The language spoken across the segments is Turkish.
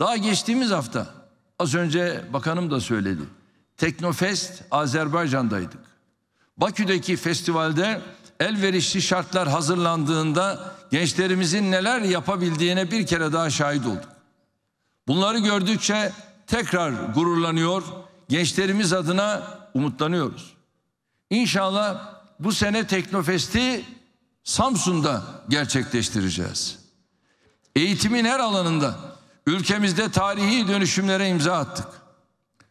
Daha geçtiğimiz hafta az önce bakanım da söyledi. Teknofest Azerbaycan'daydık. Bakü'deki festivalde elverişli şartlar hazırlandığında gençlerimizin neler yapabildiğine bir kere daha şahit olduk. Bunları gördükçe tekrar gururlanıyor, gençlerimiz adına umutlanıyoruz. İnşallah bu sene Teknofest'i Samsun'da gerçekleştireceğiz. Eğitimin her alanında Ülkemizde tarihi dönüşümlere imza attık.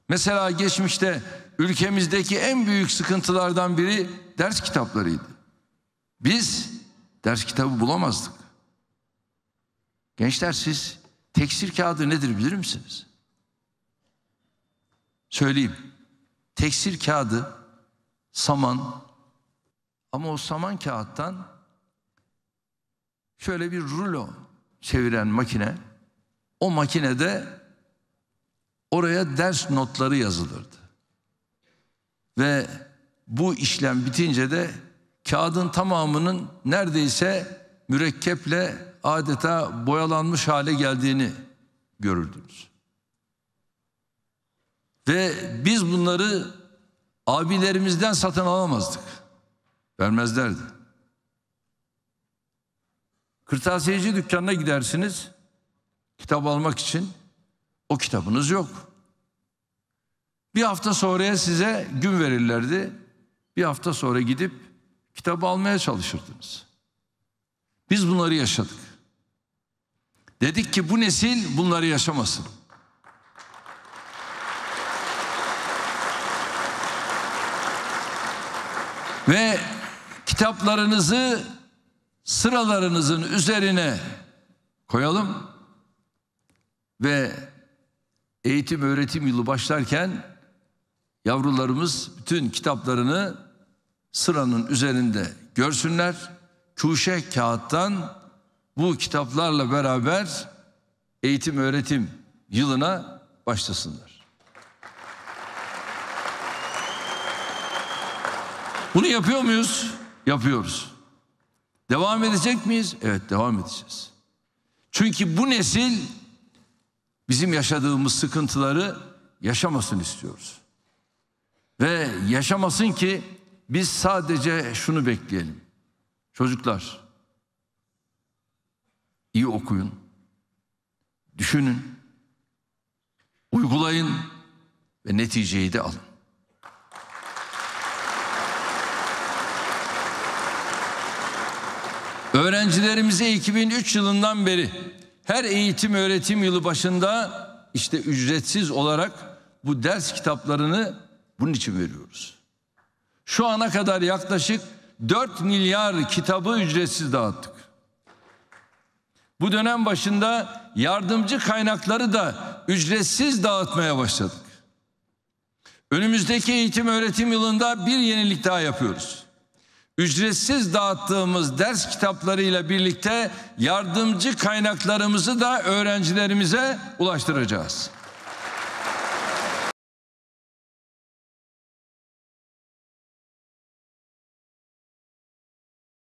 Mesela geçmişte ülkemizdeki en büyük sıkıntılardan biri ders kitaplarıydı. Biz ders kitabı bulamazdık. Gençler siz teksir kağıdı nedir bilir misiniz? Söyleyeyim. Teksir kağıdı saman ama o saman kağıttan şöyle bir rulo çeviren makine o makinede oraya ders notları yazılırdı. Ve bu işlem bitince de kağıdın tamamının neredeyse mürekkeple adeta boyalanmış hale geldiğini görürdünüz. Ve biz bunları abilerimizden satın alamazdık. Vermezlerdi. Kırtasiyeci dükkanına gidersiniz. Kitap almak için o kitabınız yok. Bir hafta sonraya size gün verirlerdi. Bir hafta sonra gidip kitabı almaya çalışırdınız. Biz bunları yaşadık. Dedik ki bu nesil bunları yaşamasın. Ve kitaplarınızı sıralarınızın üzerine koyalım. Ve eğitim öğretim yılı başlarken yavrularımız bütün kitaplarını sıranın üzerinde görsünler. Kuşe kağıttan bu kitaplarla beraber eğitim öğretim yılına başlasınlar. Bunu yapıyor muyuz? Yapıyoruz. Devam edecek miyiz? Evet devam edeceğiz. Çünkü bu nesil bizim yaşadığımız sıkıntıları yaşamasın istiyoruz. Ve yaşamasın ki biz sadece şunu bekleyelim. Çocuklar iyi okuyun. Düşünün. Uygulayın ve neticeyi de alın. Öğrencilerimize 2003 yılından beri her eğitim öğretim yılı başında işte ücretsiz olarak bu ders kitaplarını bunun için veriyoruz. Şu ana kadar yaklaşık 4 milyar kitabı ücretsiz dağıttık. Bu dönem başında yardımcı kaynakları da ücretsiz dağıtmaya başladık. Önümüzdeki eğitim öğretim yılında bir yenilik daha yapıyoruz ücretsiz dağıttığımız ders kitaplarıyla birlikte yardımcı kaynaklarımızı da öğrencilerimize ulaştıracağız.